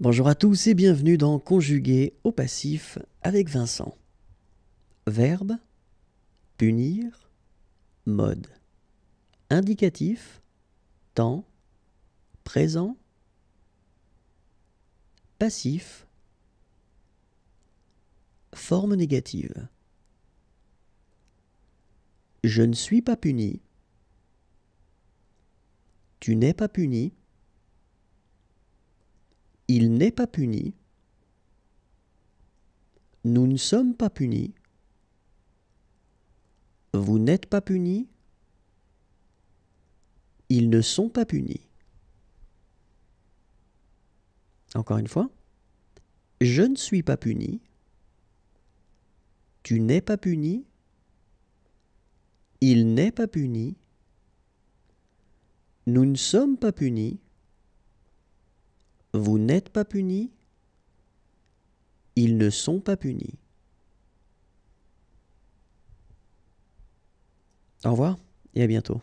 Bonjour à tous et bienvenue dans Conjuguer au passif avec Vincent. Verbe punir mode indicatif temps présent passif forme négative. Je ne suis pas puni. Tu n'es pas puni il n'est pas puni, nous ne sommes pas punis, vous n'êtes pas punis, ils ne sont pas punis. Encore une fois, je ne suis pas puni, tu n'es pas puni, il n'est pas puni, nous ne sommes pas punis, n'êtes pas punis, ils ne sont pas punis. Au revoir et à bientôt.